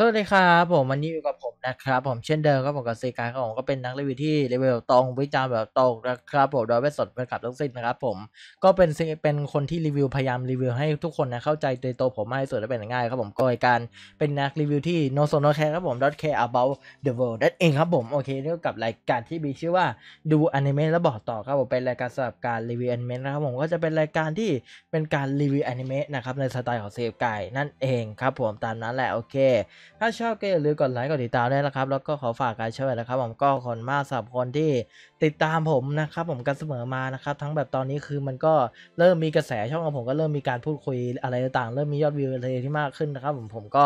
สวัสดีครับผมวันนี้อยู่กับผมนะครับ ผมเช่นเดิมครับผมกับเซกาครับผมก็เป็นนักรีวิวที่เลเวลตรงวิจารณ์แบบตรงนะครับผมโดยไม่สนเป็นขับลูกงสิ้นนะครับผม ก็เป็นเป็นคนที่รีวิวพยายามรีวิวให้ทุกคนนะเข้าใจโดยตัวผมมากที่สุดและเป็นง่ายครับผม ก็การเป็นนักรีวิวที่โนโซโนแค r e ครับผม dot care about the world นั่นเองครับผมโอเคนี่กับรายการที่มีชื่อว่าดูอนิเมะแล้วบอกต่อครับผมเป็นรายการสำหรับการรีวิวอนิเมะนะครับผมก็จะเป็นรายการที่เป็นการรีวิวอนิเมะนะครับในสไตล์ของเซกายนั่นเองครับผมตามนั้นแหละโอเคถ้าชอบก็อย่าลืมกดไลค์กดติดตามด้วยนะครับแล้วก็ขอฝากการช่วยนะครับผมก็ขอคุมากสำหรับคนที่ติดตามผมนะครับผมกันเสมอมานะครับทั้งแบบตอนนี้คือมันก็เริ่มมีกระแสช่องของผมก็เริ่มมีการพูดคุยอะไรต่างเริ่มมียอดวิวอะไรที่มากขึ้นนะครับผมผมก็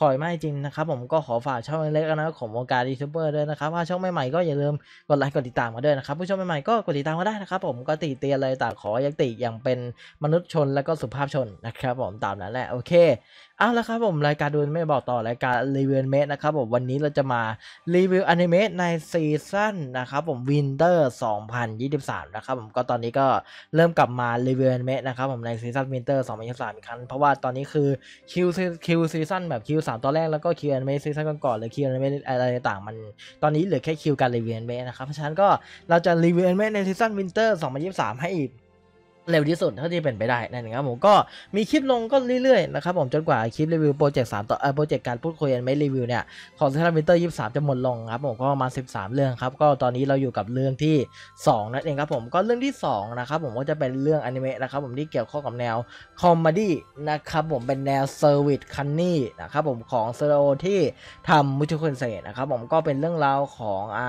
ขอยไม่จริงนะครับผมก็ขอฝากช่องเล็กๆนะของวงการยูทูบเบอร์ด้วยนะครับว่าช่องใหม่ๆก็อย่าลืมกดไลค์กดติดตามมาด้วยนะครับผู้ชมใหม่ๆก็กดติดตามมาได้นะครับผมก็ติเตียนอะไรต่างขอยังติอย่างเป็นมนุษย์ชนแล้วก็สุภาพชนนะครับผมตามนั้นแหละโอเคเอาละครับผมรายการดูไม่บอกต่อรายการรีวิวเมะนะครับผมวันนี้เราจะมารีวิวอนิเมะในซีซั่นนะครับผมวินเตอร์2023นะครับผมก็ตอนนี้ก็เริ่มกลับมารีวิวอนิเมะนะครับผมในซีซั่นวินเตอร์2023อีกครั้งเพราะว่าตอนนี้คือคิวคิวซีซั่นแบบคิวสามตอนแรกแล้วก็คิวอนิเมะซีซั่นก่อนๆหรือคิวอนิเมะอะไรต่างมันตอนนี้เหลือแค่คิวการรีวิวอนิเมะนะครับเพราะฉะนั้นก็เราจะรีวิวอนิเมะในซีซั่นวินเตอร์2023 ให้อีกเร็วที่สุดเท่าที่เป็นไปได้นั่นเองครับผมก็มีคลิปลงก็เรื่อยๆนะครับผมจนกว่าคลิปรีวิวโปรเจกต์สามต่อโปรเจกต์การพูดคุยนไม่รีวิวเนี่ยของเซนต์วินเตอร์ยี่สามจะหมดลงครับผมก็มาสิบสามเรื่องครับก็ตอนนี้เราอยู่กับเรื่องที่สองนั่นเองครับผมก็เรื่องที่สองนะครับผมก็จะเป็นเรื่องอนิเมะนะครับผมที่เกี่ยวข้องกับแนวคอมเมดี้นะครับผมเป็นแนวเซอร์วิสคันนี่นะครับผมของเซโรที่ทำมุชคุนเซนะครับผมก็เป็นเรื่องราวของอา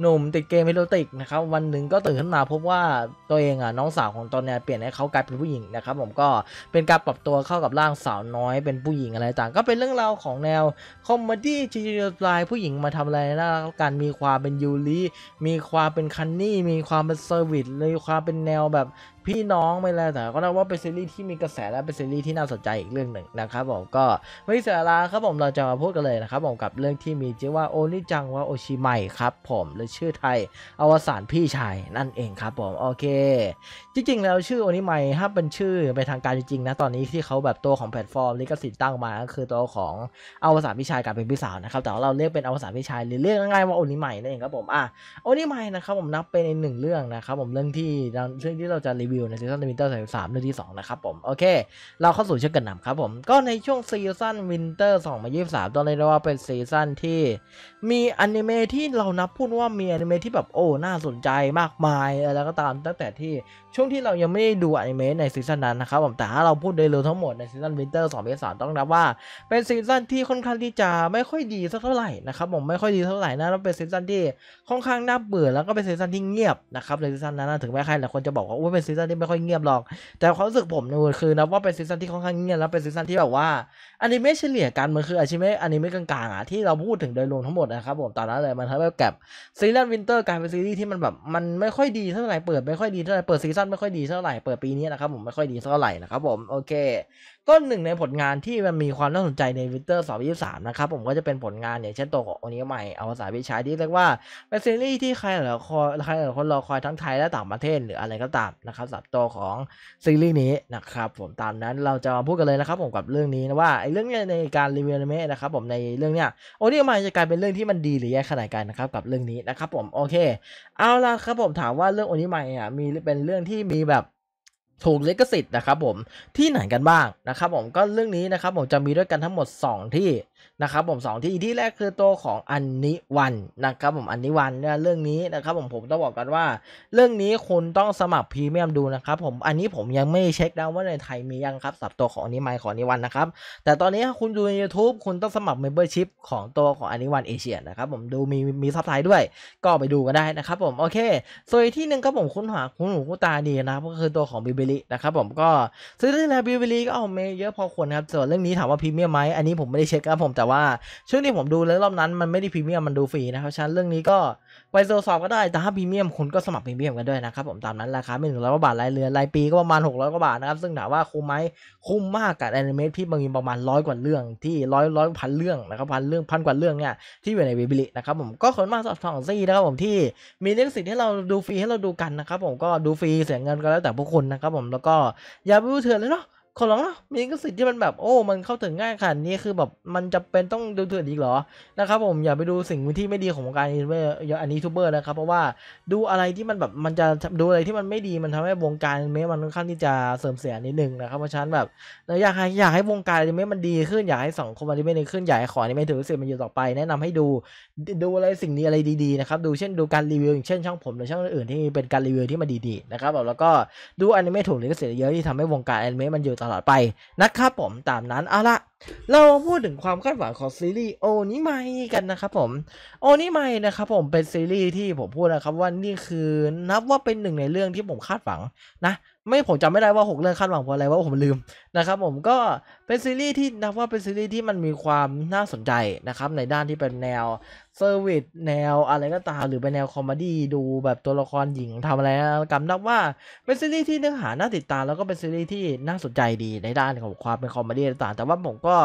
หนุ่มติดเกมเฮโรติกนะครับวันหนึ่งก็ตื่นขึ้นมาพบว่าตัวเองอ่ะน้องสาวของตนเนี่ยเปลี่ยนให้เขากลายเป็นผู้หญิงนะครับผมก็เป็นการปรับตัวเข้ากับร่างสาวน้อยเป็นผู้หญิงอะไรต่าง ก็เป็นเรื่องราวของแนวคอมเมดี้จีิตลายผู้หญิงมาทำอะไรนลารการมีความเป็นยูริมีความเป็นคันนี่มีความเป็นเซอร์วิสมีความเป็นแนวแบบพี่น้องไม่แล้วแต่ก็นับว่าเป็นซีรีส์ที่มีกระแสและเป็นซีรีส์ที่น่าสนใจอีกเรื่องหนึ่งนะครับผมก็ไม่เสียเวลาครับผมเราจะมาพูดกันเลยนะครับผมกับเรื่องที่มีชื่อว่าโอริจังวะโอชิไมครับผมหรือชื่อไทยอวสานพี่ชายนั่นเองครับผมโอเค จริงๆ แล้วชื่อโอนิไมถ้าเป็นชื่อไปทางการจริงๆ นะ ตอนนี้ที่เขาแบบตัวของแพลตฟอร์มลิขสิทธิ์ตั้งมาก็คือตัวของอวสานพี่ชายกับเป็นพี่สาวนะครับแต่เราเรียกเป็นอวสานพี่ชายหรือเรียกง่ายๆว่าโอนิไมนั่นเองครับผมอ่ะโอนิไมนะครับผมนับเป็นหนึ่งเรื่องนะครับผมเรื่องที่เรื่องที่เราจะรีวิวในซีซั่นวินเตอร์สามเรือที่สองนะครับผมโอเคเราเข้าสู่ช่วงกันนำครับผมก็ในช่วงซีซั่นวินเตอร์สองมายี่สามต้องเรียกว่าเป็นซีซั่นที่มีอนิเมะที่เรานับพูดว่ามีอนิเมะที่แบบโอ้ น่าสนใจมากมายแล้วก็ตามตั้งแต่ที่ช่วงที่เรายังไม่ได้ดูอนิเมะในซีซั่นนั้นนะครับผมแต่ถ้าเราพูดโดยรวมทั้งหมดในซีซั่นวินเตอร์สองสามต้องนับว่า เป็นซีซั่นที่ค่อนข้างที่จะไม่ค่อยดีสักเท่าไหร่นะครับผมไม่ค่อยดีเท่าไหร่นะแล้วเป็นซีซั่นที่ค่อนข้างน่าเบื่อแล้วก็เป็นซีซั่นที่เงียบนะครับในซีซั่นนั้นถึงแม้ใครหลายคนจะบอกว่าโอ้เป็นซีซันที่ไม่ค่อยเงียบหรอก แต่ความรู้สึกผมนคือนะว่าเป็นซีซันที่ค่อนข้างเงียบ แล้วเป็นซีซันที่แบบว่าอันนี้ไม่เฉลี่ยกันมันคืออาชีพอันนี้ไม่กลางๆอ่ะที่เราพูดถึงโดยรวมทั้งหมดนะครับผมตอนนั้นเลยมันทำให้แบบซีรีส์วินเตอร์กลายเป็นซีรีส์ที่มันแบบมัน ไม่ค่อยดีเท่าไหร่เปิดไม่ค่อยดีเท่าไหร่เปิดซีซันไม่ค่อยดีเท่าไหร่เปิดปีนี้นะครับผมไม่ค่อยดีเท่าไหร่นะครับผมโอเคก็หนึ่งในผลงานที่มันมีความน่าสนใจในวินเตอร์2023นะครับผมก็จะเป็นผลงานอย่างเช่นตัวของโอนิใหม่อวสานวิชัยที่เรียกว่าเป็นซีรีส์ที่ใครหลายคนใครหลายคนรอคอยทั้งไทยและต่างประเทศหรืออะไรก็ตามนะครับสับตัวของซีรีส์นี้ นะครับผมตามนั้นเราจะมาพูดกันเลยนะครับผมกับเรื่องนี้นะว่าไอ้เรื่องในการรีวิวอนิเมะนะครับผมในเรื่องเนี้ยโอนิใหม่จะกลายเป็นเรื่องที่มันดีหรือแย่ขนาดกันนะครับกับเรื่องนี้นะครับผมโอเคเอาละครับผมถามว่าเรื่องโอนิใหม่อ่ะมีเป็นเรื่องที่มีแบบถูกลิขสิทธิ์นะครับผมที่ไหนกันบ้างนะครับผมก็เรื่องนี้นะครับผมจะมีด้วยกันทั้งหมด 2 ที่นะครับผมสองที่ที่แรกคือตัวของอันนิวันนะครับผมอันนิวันเนี่ยเรื่องนี้นะครับ ผมผมต้องบอกกันว่า เรื่องนี้คุณต้องสมัครพรีเมียมดูนะครับผมอันนี้ผมยังไม่เช็คดาว่าในไทยมียังครับสับตัวของอันนี้ไมของอันนิวันนะครับแต่ตอนนี้คุณดูใน YouTube คุณต้องสมัครเมมเบอร์ชิพของตัวของอันนิวันเอเชียนะครับผมดูมีมีซับไทยด้วย ก็ไปดูกันได้นะครับ ผมโอเคส่วนที่หนึ่งก็ผมคุณหาคุณหูคุณตาดีนะก็คือตัวของบิบิลินะครับผมก็ซื้อเร่งแล้วบิบิลิก็เอาเมเยอะพอควรครับส่วนเรื่องนี้ถามว่าพรีเมียมไหมอันนี้ผมไม่ได้เช็คครับผมแต่ว่าช่วงที่ผมดูแล้วรอบนั้นมันไม่ได้พรีเมียมมันดูฟรีนะครับฉะนั้นเรื่องนี้ก็ไปตรวจสอบก็ได้แต่ถ้าพรีเมียมคุณก็สมัครพรีเมียมกันด้วยนะครับผมตามนั้นราคาไม่ถหนึ่งร้อยกว่าบาทรายเดือนรายปีก็ประมาณหกร้อยกว่าบาทนะครับซึ่งถามว่าคุ้มไหมคุ้มมากกับแอนิเมตที่บางทีประมาณร้อยกว่าเรื่องที่ร้อยร้อยพันเรื่องนะครับพันเรื่องพันกว่าเรื่องเนี่ยที่อยู่ในบิบิลินะครับผมก็คนมากสอบทองซี่นะครับผมที่มีเรื่องสิทธิ์ให้เราดูฟรีให้เราดูกันนะครับผมก็ดูฟรีเสียเงินก็แล้วแต่พวกคุณนะครับผมแล้วก็อย่าไปดูเถื่อนเลยเนาะคนเรอมีกสิทธิ์ที่มันแบบ โอ้ มันเข้าถึงง่ายขนาดนี้คือแบบ มันจะเป็นต้องดูเถื่อนอีกเหรอ นะครับผม อย่าไปดูสิ่งที่ไม่ดีของวงการอินเวอร์อันนี้ทูเบอร์นะครับ เพราะว่าดูอะไรที่มันแบบ มันจะดูอะไรที่มันไม่ดี มันทำให้วงการเมมันค่อนข้างที่จะเสื่อมเสียนิดนึงนะครับเพราะฉะนั้นแบบเราอยากให้อยากให้วงการอนิเม์มันดีขึ้น อยากให้สองคมอนิเมะดีขึ้นอยากให้ขออน้ไม่ถือสิทธิ์มันอยู่ต่อไป แนะนำให้ดูดูอะไรสิ่งนี้อะไรดีๆนะครับ ดูเช่นดูการรีวิวอย่างเช่นช่องผมหรือช่องอื่นที่เป็นการรีวิวที่มันดีๆนะครับ แล้วก็ดูอนิเมะถูกลิขสิทธิ์เยอะที่ทำให้วงการอนิเมะมันอยู่ตลอดไป นะครับ ผม ตามนั้น เอาละเราพูดถึงความคาดหวังของซีรีส์โอนิไมกันนะครับผมโอนิไมนะครับผมเป็นซีรีส์ที่ผมพูดนะครับว่านี่คือนับว่าเป็นหนึ่งในเรื่องที่ผมคาดหวังนะไม่ผมจำไม่ได้ว่า 6 เรื่องคาดหวังเพราะอะไรว่าผมลืมนะครับผมก็เป็นซีรีส์ที่นับว่าเป็นซีรีส์ที่มันมีความน่าสนใจนะครับในด้านที่เป็นแนวเซอร์วิสแนวอะไรก็ตามหรือเป็นแนวคอมเมดี้ดูแบบตัวละครหญิงทำอะไรกรนนับว่าเป็นซีรีส์ที่เนื้อหาน่าติดตามแล้วก็เป็นซีรีส์ที่น่าสนใจดีในด้านของความเป็นคอมเมดี้ต่างแต่ว่าผมก็ก็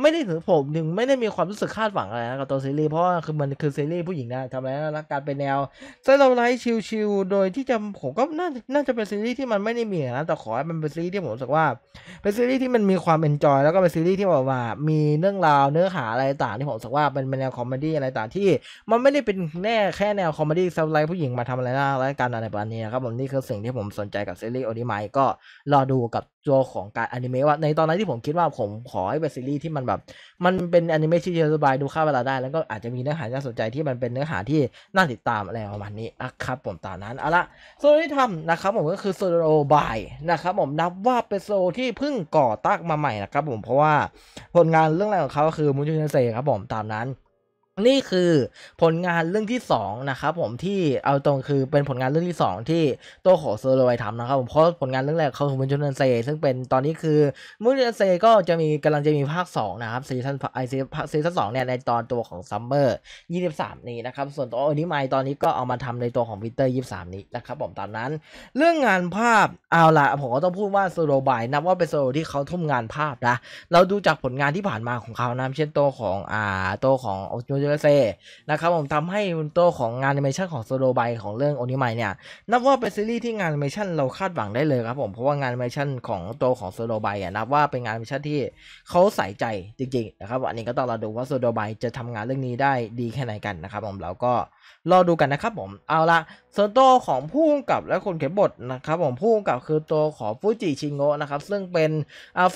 ไม่ได้ถึงผมถึงไม่ได้มีความรู้สึกคาดหวังอะไรนะกับตัวซีรีส์เพราะคือมันคือซีรีส์ผู้หญิงนะทำอะไรนะรักการเป็นแนวไซโลไลท์ชิลๆโดยที่จะผมก็น่าน่าจะเป็นซีรีส์ที่มันไม่ได้มีนะแต่ขอให้มันเป็นซีรีส์ที่ผมรู้สึกว่าเป็นซีรีส์ที่มันมีความเอนจอยแล้วก็เป็นซีรีส์ที่แบบว่ามีเรื่องราวเนื้อหาอะไรต่างที่ผมรู้สึกว่าเป็นแนวคอมเมดี้อะไรต่างที่มันไม่ได้เป็นแน่แค่แนวคอมเมดี้ไซโลไลท์ผู้หญิงมาทำอะไรน่ารักการอะไรแบบมนี้นะครับผมนี่คือสิ่งที่ผมสนใจกับซีรีส์โอนิไมก็รอดูกับตัวของการอนิเมะว่าในตอนนั้นที่ผมคิดว่าผมขอให้เ็นซีรีส์ที่มันแบบมันเป็นอนิเมนที่สบายดูค่าเวลาได้ แล้วก็อาจจะมีเนื้อหาที่น่าสนใจที่มันเป็นเนื้อหาที่น่าติดตามอะไรประมาณนี้นะครับผมตามนั้นเอาละโซโลที่ทำนะครับผมก็คือโซโลบายนะครับผมนับว่าเป็นโซโลที่เพิ่งก่อตั้งมาใหม่นะครับผมเพราะว่าผลงานเรื่องแรกของเขาก็คือมูนจูเนเซครับผมตามนั้นนี่คือผลงานเรื่องที่ 2 นะครับผมที่เอาตรงคือเป็นผลงานเรื่องที่ 2 ที่โตโขโซโลไยทำนะครับผมเพราะผลงานเรื่องแรกเขาคือมุนจุนันเซซึ่งเป็นตอนนี้คือมุนจุนันเซก็จะมีกำลังจะมีภาค2นะครับซีซั่นไอซีซีซั่นสองเนี่ยในตอนตัวของซัมเมอร์ยี่สิบสามนี้นะครับส่วนตัวอนิไมตอนนี้ก็เอามาทำในตัวของวิเตอร์ยี่สิบสามนี้นะครับผมตามนั้น เรื่องงานภาพเอาละผมก็ต้องพูดว่าโซโลบายนับว่าเป็นโซโลที่เขาทุ่มงานภาพนะเราดูจากผลงานที่ผ่านมาของเขานะเช่นตัวของอ่าตัวของโอจููเนะครับผมทำให้ตัวของงานแอนิเมชันของโซโลไบของเรื่องโอนิไมเนี่ย นับว่าเป็นซีรีส์ที่งานแอนิเมชันเราคาดหวังได้เลยครับผมเพราะว่างานแอนิเมชันของตัวของโซโลไบอ่ะนับว่าเป็นงานแอนิเมชันที่เขาใส่ใจจริงๆนะครับอันนี้ก็ต้องรอดูว่าโซโลไบจะทำงานเรื่องนี้ได้ดีแค่ไหนกันนะครับผมแล้วก็รอดูกันนะครับผมเอาละส่วนตัวของผู้กำกับและคนเขียนบทนะครับผมผู้กำกับคือตัวของฟูจิชิงโงะนะครับซึ่งเป็น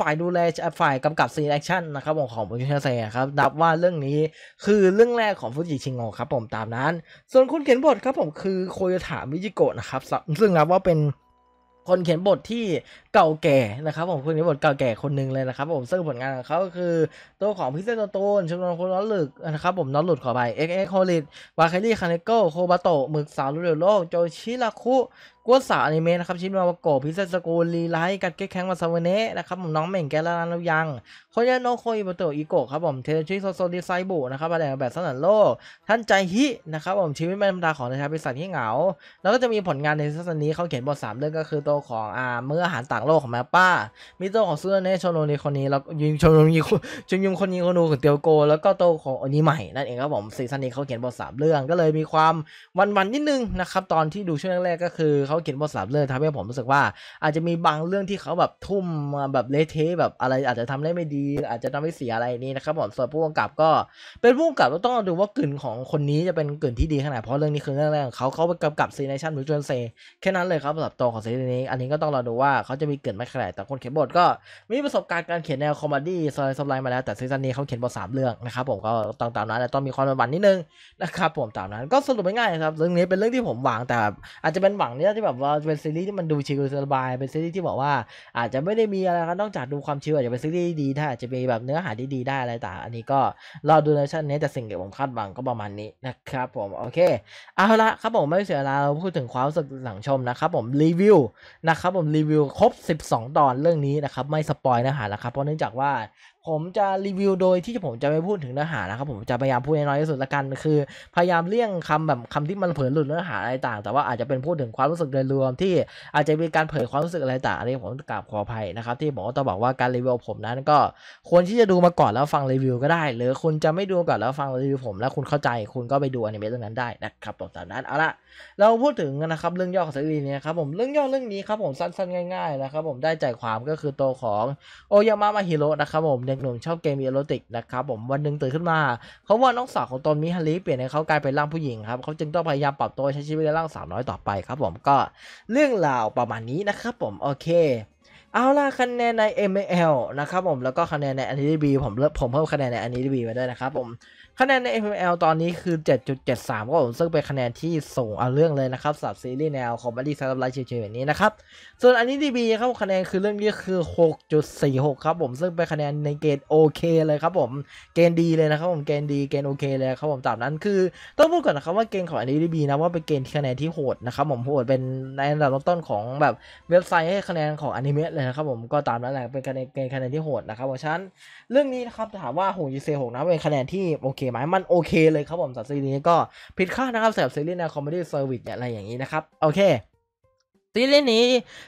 ฝ่ายดูแลฝ่ายกำกับซีนแอคชั่นนะครับของของโุริเซอ์ครับดับว่าเรื่องนี้คือเรื่องแรกของฟูจิชิงโงะครับผมตามนั้น ส่วนคนเขียนบทครับผมคือโคโยถามิจิโกะนะครับซึ่งนับว่าเป็นคนเขียนบทที่เก่าแก่นะครับผมคนเขียนบทเก่าแก่คนหนึ่งเลยนะครับผมซึ่งผลงานของเขาก็คือตัวของพิเศษโตนชุมรมคนน้อนหลึกนะครับผมน้อนหลุดขอไปเอ็กเอ็กโฮลิดวาคลี่คาเนโกโคบาโตะหมึกสาวลูเดโลโจชิราคุกวดสาอนิเมะนะครับชิมาวโกะพิเศษสกูลรีไลท์กัดเก๊ตแข้งมาซาเวเนะนะครับผมน้องเหม่งแกลานันแล้วยังโคยาโนโคอิโบโตอิโกะครับผมเทชิโซโซดีไซบุนะครับมะแดงแบบสนันโลกท่านใจฮินะครับ ผมชีวิตไม่ธรรมดาของนายชาปิสันที่เหงาแล้วก็จะมีผลงานในซีซั่นนี้เขาเขียนบทสามเรื่องก็คือตัวของอ่าเมื่ออาหารต่างโลกของแมปป้า มีตัวของซูเนะโชโนนีคนนี้แล้วยิงชโนนีชยุงคนนี้คนนูของเตียวโก แล้วก็ตัวของอนิใหม่นั่นเองครับผมซีซั่นนี้เขาเขียนบทสามเรื่องก็เลยมีความวันๆนิดนึงนะครับตอนที่ดูช่วงแรกๆก็คือเขาเขียนบทสามเรื่องทำให้ผมรู้สึกว่าอาจจะมีบางเรื่องที่เขาแบบทุ่มแบบเลเทแบบอะไรอาจจะทำได้ไม่ดี อาจจะทำให้เสียอะไรนี้นะครับผมส่วนผู้กำกับก็ เป็นผู้กำกับต้องดูว่ากลิ่นของคนนี้จะเป็นกลิ่นที่ดีขนาดเพราะเรื่องนี้คือเรื่องแรกของเขาเขาไปกำกับซีเนชั่นหรือจนเซแค่นั้นเลยครับสำหรับตัวของซีรีส์นี้ อันนี้ก็ต้องรอดูว่าเขาจะมีเกลิ่นไม่ขนาดแต่คนเขียนบทก็มีประสบการณ์การเขียนแนวคอมเมดี้สไลด์บไลน์มาแล้วแต่ซีซั่นนี้เขาเขียนบทสามเรื่องนะครับผมก็ต้องตามนั้นแต้องมีความบันนิดนึงนะครับผมตามนั้นก็สรุปง่ายๆครับเรื่องนี้เป็นเรื่องที่ผมหวังแต่อาจจะเป็นหวังนี่ยที่แบบว่าเป็นซีรีส์ที่มันดูชิลสบายเป็นซีรีส์ที่บอกว่าอาจจะไม่ได้มีอะไรกับนอกจากดูความชิลอาจจะเป็นซีรีส์ดีถ้าอาจจะมีแบบเนื้อหาที่ดีได้อะไรต่างอันนี้ก็รอดูในชั้นนี้แต่สิ่งที่ผมคาดหวังก็ประมาณนี้นะครับผมโอเคเอาละครับผมไม่เสียเวลาเราพูดถึงความรู้สึกหลังชมนะครับผมรีวิวนะครับผมรีวิวครบ 12 ตอนเรื่องนี้นะครับไม่สปอยเนื้อหาลครับเพราะเนื่องจากว่าผมจะรีวิวโดยที่ผมจะไม่พูดถึงเนื้อหานะครับผมจะพยายามพูดน้อยที่สุดละกัน คือพยายามเลี่ยงคำแบบคำที่มันเผยหลุดเนื้อหาอะไรต่าง แต่ว่าอาจจะเป็นพูดถึงความรู้สึกโดยรวม ที่อาจจะมีการเผยความรู้สึกอะไรต่างอันนี้ผมกราบขออภัยนะครับที่บอกต้องบอกว่าการรีวิวผมนั้นก็ควรที่จะดูมาก่อนแล้วฟังรีวิว ก็ได้ หรือคุณจะไม่ดูก่อนแล้วฟังรีวิวผมแล้วคุณเข้าใจคุณก็ไปดูอนิเมะตรงนั้นได้นะครับตรงจากนั้นเอาละเราพูดถึงนะครับเรื่องย่อของซีรีส์นี้ครับผมเรื่องย่อเรื่องนี้ครับผมสั้น ๆง่ายๆนะครับผมได้ใจความก็คือตัวของโอยามะมาฮิโร่นะครับผมด็กหนุ่มชอบเกมอีโรติกนะครับผมวันหนึ่งตื่นขึ้นมาเขาว่าน้องสาวของตนมิฮาริเปลี่ยนให้เขากลายเป็นร่างผู้หญิงครับเขาจึงต้องพยายามปรับตัวใช้ชีวิตในร่างสาวน้อยต่อไปครับผมก็เรื่องราวประมาณนี้นะครับผมโอเค เอาล่ะคะแนนใน ML นะครับผมแล้วก็คะแนนในอันนี้ดีผมเพิ่มคะแนนในอันนี้ดีมาด้วยนะครับผมคะแนนใน FML ตอนนี้คือ 7.73ก็ผมซึ่งเป็นคะแนนที่ส่งเอาเรื่องเลยนะครับสำหรับซีรีส์แนวของบัลลี้ซับไลท์เฉยๆแบบนี้นะครับ ส่วนอันนี้ดีบีครับคะแนนคือเรื่องนี้คือ 6.46 ครับผมซึ่งเป็นคะแนนในเกณฑ์โอเคเลยครับผม เกณฑ์ดีเลยนะครับผมเกณฑ์ดีเกณฑ์โอเคเลยครับผมตามนั้นคือ ต้องพูดก่อนนะครับว่าเกณฑ์ของอันนี้ดีบีนะว่าเป็นเกณฑ์คะแนนที่โหดนะครับผมโหดเป็นในระดับต้นของแบบเว็บไซต์ให้คะแนนของอนิเมะเลยนะครับผม ก็ตามนั้นแหละเป็นคะแนนเกณฑ์คะแนนที่โหดนะครับเพราะฉะนั้นเรื่องนี้นะครับถามว่าโหยูเซหกนะเป็นคะแนนที่โอเคไหมมันโอเคเลยครับผมสำหรับซีรีส์นี้ก็ผิดคาดนะครับสำหรับซีรีส์แนวคอมเมดี้เซอร์วิสเนี่ยอะไรอย่างนี้นะครับ โอเค ซีรีส์นี้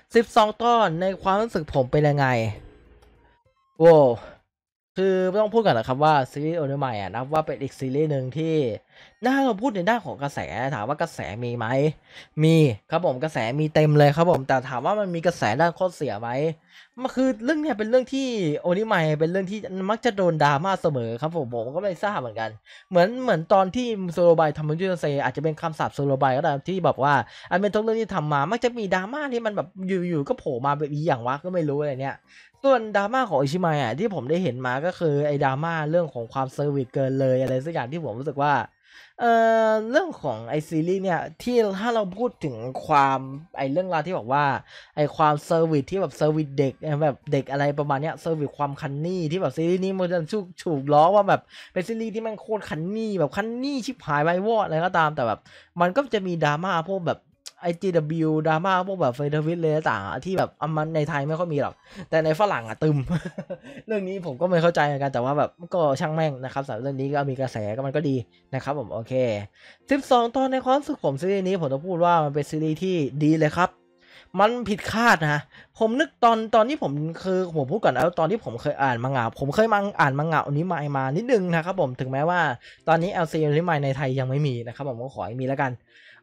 12ตอนในความรู้สึกผมเป็นยังไงโว้คือไม่ต้องพูดกันนะครับว่าซีรีส์โอนุมายอ่ะนับว่าเป็นอีกซีรีส์หนึ่งที่ถ้าเราพูดในด้านของกระแสถามว่ากระแสมีไหม มีครับผมกระแสมีเต็มเลยครับผมแต่ถามว่ามันมีกระแสด้านข้อเสียไหมมันคือเรื่องเนี้ยเป็นเรื่องที่โอนิไมเป็นเรื่องที่มักจะโดนดราม่าเสมอครับผมผมก็ไม่ทราบเหมือนกัน เหมือนเหมือนตอนที่โซโลบายทำมันยูเซอาจจะเป็นคำสาปโซโลบายก็ได้ที่แบบว่าอันเป็นทุกเรื่องที่ทำมา มักจะมีดราม่าที่มันแบบอยู่ๆก็โผล่มาแบบอีอย่างวะก็ไม่รู้อะไรเนี้ยส่วนดราม่าของอิชิมายอ่ะที่ผมได้เห็นมาก็คือไอ้ดราม่าเรื่องของความเซอร์วิสเกินเลยอะไรสักอย่างที่ผมรู้สึกว่าเอ่อเรื่องของไอซีรีส์เนี่ยที่ถ้าเราพูดถึงความไอเรื่องราวที่บอกว่าไอความเซอร์วิสที่แบบเซอร์วิสเด็กแบบเด็กอะไรประมาณเนี้ยเซอร์วิสความคันนี่ที่แบบซีรีส์นี้มันจะชุกฉูกล้อว่าแบบเป็นซีรีส์ที่มันโคตรคันนี่แบบคันนี่ชิบหายไว้วอดอะไรก็ตามแต่แบบมันก็จะมีดราม่าพวกแบบไอจีดับบิวดราม่าพวกแบบเฟเดอร์วิทเลยต่างที่แบบอมันในไทยไม่ค่อยมีหรอก แต่ในฝรั่งอะตึม เรื่องนี้ผมก็ไม่เข้าใจเหมือนกันแต่ว่าแบบก็ช่างแม่งนะครับสำหรับเรื่องนี้ก็มีกระแสก็มันก็ดี นะครับผมโอเค 12 ตอนในความสุขผมซีรีส์นี้ผมจะพูดว่ามันเป็นซีรีส์ที่ดีเลยครับ มันผิดคาดนะ ผมนึกตอน ตอนที่ผมคือผมพูดก่อนแล้วตอนที่ผมเคยอ่านมังงะผมเคยมังอ่านมังงะอันนี้มามานิดนึงนะครับผมถึงแม้ว่าตอนนี้ LC อันนี้ม่ในไทยยังไม่มีนะครับผมก็ขอให้มีแล้วกัน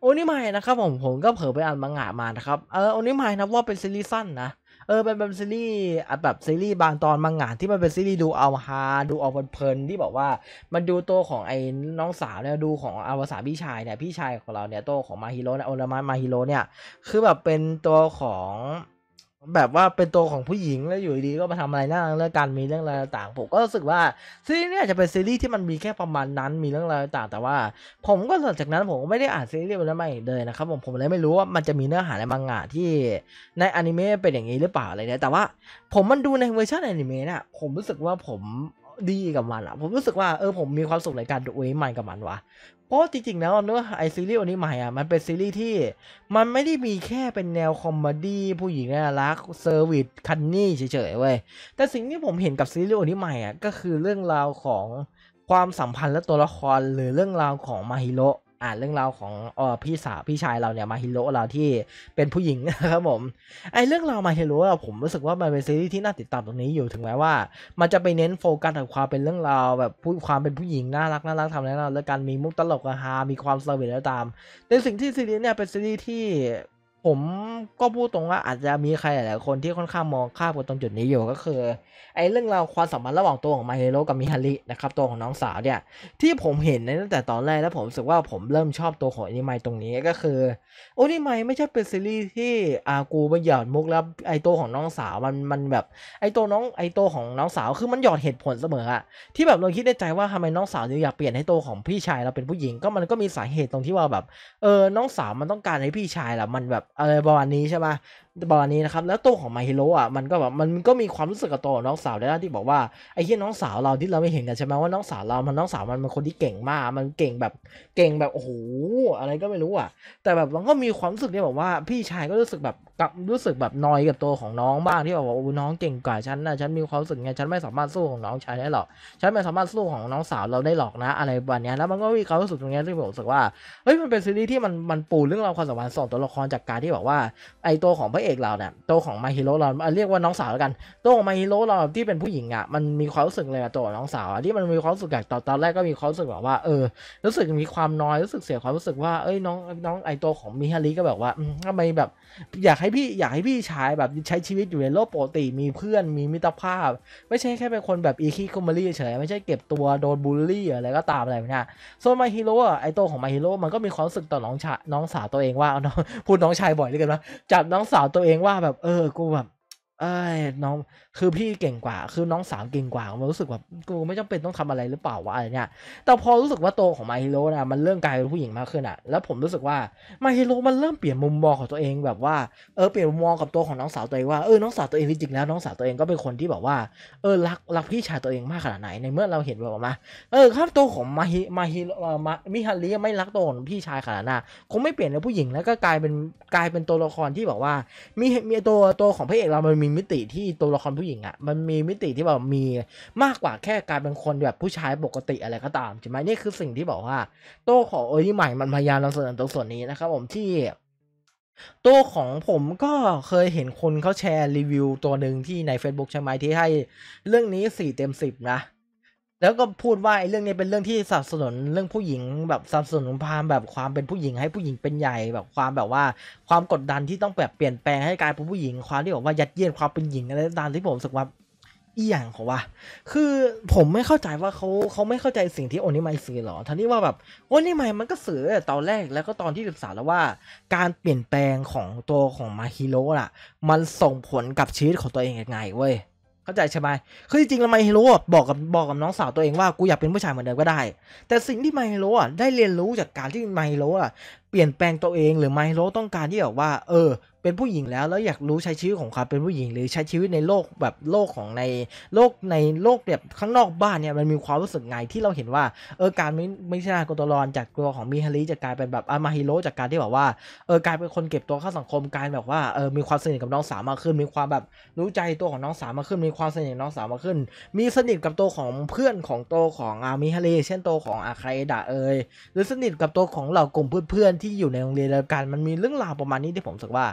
โอนิมายนะครับผมผมก็เผลอไปอ่านมังงะมานะครับเออโอนิมายนะว่าเป็นซีรีส์สั้นนะ เออเป็นแบบซีรีส์แบบซีรีส์บางตอนบางงานที่มันเป็นซีรีส์ดูเอาฮาดูเอาเพลินที่บอกว่ามันดูตัวของไอ้น้องสาวเนี่ยดูของอวสาพี่ชายเนี่ยพี่ชายของเราเนี่ยตัวของมาฮิโร่เนี่ยโอนามามาฮิโร่เนี่ย คือแบบเป็นตัวของแบบว่าเป็นตัวของผู้หญิงแล้วอยู่ดีก็มาทำอะไรน่าเรื่องการมีเรื่องราวต่างผมก็รู้สึกว่าซีรีส์นีอาจะเป็นซีรีส์ที่มันมีแค่ประมาณนั้นมีเรื่องราวต่างแต่ว่า ผมก็หลังจากนั้นผมก็ไม่ได้อ่านซีรีส์มันหม่เลยนะครับผมผมเลยไม่รู้ว่ามันจะมีเนื้อหาในมังงะที่ ในอนิเมะเป็นอย่างนี้หรือเปล่าอะไรเนี่ยแต่ว่า ผมมันดูในเวอร์ชันอนิเมะน่ะผมรู้สึกว่าผมดีกับมันอะผมรู้สึกว่าเออผมมีความสุขในการดูนี้ใหม่กับมันวะเพราะจริงๆแล้วเนื้อไอซีรีส์อันนี้ใหม่อะมันเป็นซีรีส์ที่ มันไม่ได้มีแค่เป็นแนวคอมเมดี้ผู้หญิงน่ารักเซอร์วิสคันนี่เฉยๆเว้ยแต่สิ่งที่ผมเห็นกับซีรีส์อันนี้ใหม่อะก็คือเรื่องราวของความสัมพันธ์และตัวละครหรือเรื่องราวของมาฮิโรอ่านเรื่องราวของออพี่สาวพี่ชายเราเนี่ยมาฮิโร่เราที่เป็นผู้หญิงนะครับผมไอเรื่องราวมาฮิโร่เราผมรู้สึกว่ามันเป็นซีรีส์ที่น่าติดตามตรงนี้อยู่ ถึงแม้ว่า มันจะไปเน้นโฟกัสกับความเป็นเรื่องราวแบบผู้ความเป็นผู้หญิงน่ารักน่ารักทำแล้วแล้ว การมีมุกตลกฮามีความเซอร์วิสแล้วตามในสิ่งที่ซีรีส์เนี่ยเป็นซีรีส์ที่ผมก็พูดตรงว่าอาจจะมีใครหลาย ๆ คนที่ค่อนข้างมองข้ามกันตรงจุดนี้อยู่ก็คือ ไอ้เรื่องราวความสัมพันธ์ระหว่างตัวของมาเฮโร่กับมิฮารินะครับตัวของน้องสาวเนี่ย ที่ผมเห็นในตั้งแต่ตอนแรกแล้วผมรู้สึกว่าผมเริ่มชอบตัวของอนิไมตรงนี้ก็คือโอนิไมไม่ใช่เป็นซีรีส์ที่อากูไปหยอดมุกแล้ว ไอ้ตัวของน้องสาวมันมันแบบไอ้ตัวน้องไอ้ตัวของน้องสาวคือมันหยอดเหตุผลเสมออะที่แบบเราคิดในใจว่าทำไมน้องสาวถึงอยากเปลี่ยนให้ตัวของพี่ชายเราเป็นผู้หญิงก็มันก็มีสาเหตุตรงที่ว่าแบบเออน้องสาวมันต้องการให้พี่ชายละมันแบบอะไรประมาณนี้ใช่ไหมบอานี้นะครับแล้วตัวของมาฮิโร่อ่ะมันก็แบบมันก็มีความรู้สึกกับตัวน้องสาวได้ที่บอกว่าไอ้ที่น้องสาวเราที่เราไม่เห็นกันใช่ไหมว่าน้องสาวเรามันน้องสาวมันเป็นคนที่เก่งมากมันเก่งแบบเก่งแบบโอ้โหอะไรก็ไม่รู้อ่ะ แต่แบบมันก็มีความรู้สึกที่แบบว่าพี่ชายก็รู้สึกแบบกับรู้สึกแบบนอยกับตัวของน้องบ้างที่แบบว่าโอ้น้องเก่งกว่าฉันนะฉันมีความรู้สึกไงฉันไม่สามารถสู้ของน้องชายได้หรอกฉันไม่สามารถสู้ของน้องสาวเราได้หรอกนะ อะไรแบบนี้แล้วมันก็มีความรู้สึกตรงนี้ที่ผมรู้สึกว่าเฮ้ยมันเป็นซีรีส์ที่มันมันปูเรื่องราวความสัมพันธ์สองตัวละครจากการที่บอกว่าไอ้ตัวของพระระเอกเราเนี่ยตัวของมาฮิโร่เราเรียกว่าน้องสาวแล้วกันตัวของมาฮิโร่เราที่เป็นผู้หญิงอ่ะมันมีความรู้สึกเลยตัวน้องสาวอ่ะที่มันมีความรู้สึกจากตอนตอนแรกก็มีความรู้สึกแบบว่าเออ รู้สึกมีความน้อยรู้สึกเสียความรู้สึกว่าเอ้ยน้องน้องไอตัวของมิฮาริก็แบบว่าทำไมแบบอยากให้พี่อยากให้พี่ชายแบบใช้ชีวิตอยู่ในโลกปกติมีเพื่อนมีมิตรภาพ ไม่ใช่แค่เป็นคนแบบอีคิคุมารีเฉยไม่ใช่เก็บตัวโดนบูลลี่อะไรก็ตามอะไรเนี่ยส่วนมาฮิโร่ไอตัวของมาฮิโร่มันก็มีความรู้สึกต่อน้องชาน้องสาวตัวเองว่าอพูดน้องชายบ่อยด้วยกันว่าจับน้องสาวตัวเองว่าแบบ เออ กูแบบเอ้ยน้องคือพี่เก่งกว่า คือน้องสาวเก่งกว่ามันรู้สึกว่ากูไม่จำเป็นต้องทำอะไรหรือเปล่าวะอะไรเนี่ย แต่พอรู้สึกว่าโตของมาฮิโร่นะมันเริ่มกลายเป็นผู้หญิงมากขึ้นอ่ะแล้วผมรู้สึกว่ามาฮิโร่มันเริ่มเปลี่ยนมุมมองของตัวเองแบบว่าเออเปลี่ยนมุมมองกับตัวของน้องสาวตัวเองว่าเออน้องสาวตัวเองจริงๆแล้วน้องสาวตัวเองก็เป็นคนที่แบบว่าเออรักรักพี่ชายตัวเองมากขนาดไหนในเมื่อเราเห็นแบบมาเออครับตัวของมาฮิมาฮิร่มิฮาริไม่รักตัวของพี่ชายขนาดน่ะคงไม่เปลี่ยนเป็นผู้หญิงแล้วก็กลายเป็นกลายเป็นตัวละครที่แบบว่า มีมีตัวตัวของพระเอกเรามันมีมิติที่ตัวละครผู้หญิงอะ่ะมันมีมิติที่แบบมีมากกว่าแค่การเป็นคนแบบผู้ชายปกติอะไรก็ตามใช่ไหมนี่คือสิ่งที่บอกว่าโต้ของโอ้ยใหม่มันพยายามนำเสนอตรงส่วนนี้นะครับผมที่ตัวของผมก็เคยเห็นคนเขาแชร์รีวิวตัวหนึ่งที่ใน Facebook ใช่ไหมที่ให้เรื่องนี้ 4 เต็ม 10 นะแล้วก็พูดว่าไอ้เรื่องนี้เป็นเรื่องที่สนับสนุนเรื่องผู้หญิง แบบสนับสนุนพามแบบความเป็นผู้หญิงให้ผู้หญิงเป็นใหญ่แบบความแบบว่า ความกดดันที่ต้องแบบเปลี่ยนแปลงให้กลายเป็นผู้หญิงความที่บอกว่ายัดเยียดความเป็นหญิงอะไรต่างๆที่ผมสึกว่าอีหยังของว่าคือผมไม่เข้าใจว่าเขาเขาไม่เข้าใจสิ่งที่โอนิไมสื่อหรอทันทีว่าแบบโอนิไมมันก็สื่อตอนแรกแล้วก็ตอนที่ศึกษาแล้วว่าการเปลี่ยนแปลงของตัวของมาฮิโร่ล่ะมันส่งผลกับชีวิตของตัวเองยังไงเว้ยเขาใจใช่ไหมคือจริงๆแล้วไมเฮโรบอกกับบอกกับน้องสาวตัวเองว่ากูอยากเป็น ผู้ชายเหมือนเดิมก็ได้ แต่สิ่งที่ไมเฮโร่ได้เรียนรู้จากการที่ไมเฮโร่เปลี่ยนแปลงตัวเองหรือไมเฮโรต้องการที่แบบว่า เออเป็นผู้หญิงแล้วแล้วอยากรู้ใช้ชีวิตของความเป็นผู้หญิง หรือใช้ชีวิตในโลกแบบโลกของในโลกในโลกแบบข้างนอกบ้านเนี่ยมันมีความรู้สึกไงที่เราเห็นว่าเออการไม่ไม่ใช่นากตรอนจากตัวของมิฮาริจะกลายเป็นแบบอามาฮิโร่จากการที่แบบว่าเออกลายเป็นคนเก็บตัวเข้าสังคมกลายแบบว่าเออมีความสนิทกับน้องสาวมากขึ้น มีความแบบรู้ใจตัวของน้องสาวมากขึ้นมีความสนิทกับน้องสาวมากขึ้น มีสนิทกับตัวของเพื่อนของตัวของอามิฮาริเช่นตัวของอาคาเอดะเอยหรือสนิทกับตัวของเหล่ากลุ่มเพื่อนๆที่อยู่ในโรงเรียนเดียวกันมันมีเรื่องราวประมาณนี้ที่ผมสึกว่า